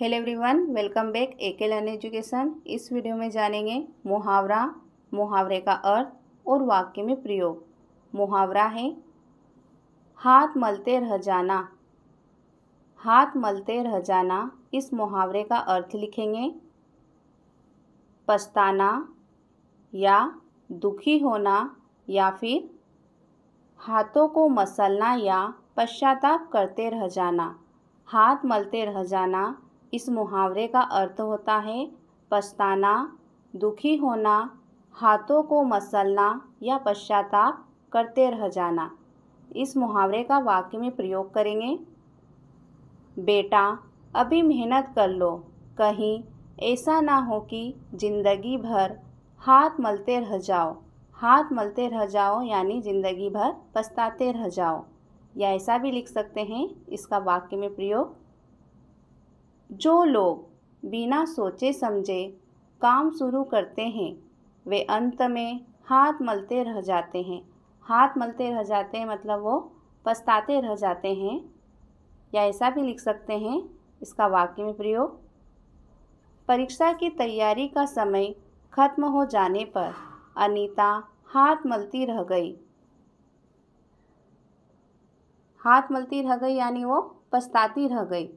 hello everyone welcome back A K learn education इस video में जानेंगे मुहावरा मुहावरे का अर्थ और वाक्य में प्रयोग मुहावरा है हाथ मलते रह जाना हाथ मलते रह जाना इस मुहावरे का अर्थ लिखेंगे पछताना या दुखी होना या फिर हाथों को मसलना या पश्चाताप करते रह जाना हाथ मलते रह जाना इस मुहावरे का अर्थ होता है पछताना दुखी होना हाथों को मसलना या पश्चाताप करते रह जाना इस मुहावरे का वाक्य में प्रयोग करेंगे बेटा अभी मेहनत कर लो कहीं ऐसा ना हो कि ज़िंदगी भर हाथ मलते रह जाओ हाथ मलते रह जाओ यानी ज़िंदगी भर पछताते रह जाओ या ऐसा भी लिख सकते हैं इसका वाक्य में प्रयोग जो लोग बिना सोचे समझे काम शुरू करते हैं वे अंत में हाथ मलते रह जाते हैं हाथ मलते रह जाते हैं मतलब वो पछताते रह जाते हैं या ऐसा भी लिख सकते हैं इसका वाक्य में प्रयोग परीक्षा की तैयारी का समय खत्म हो जाने पर अनीता हाथ मलती रह गई हाथ मलती रह गई यानी वो पछताती रह गई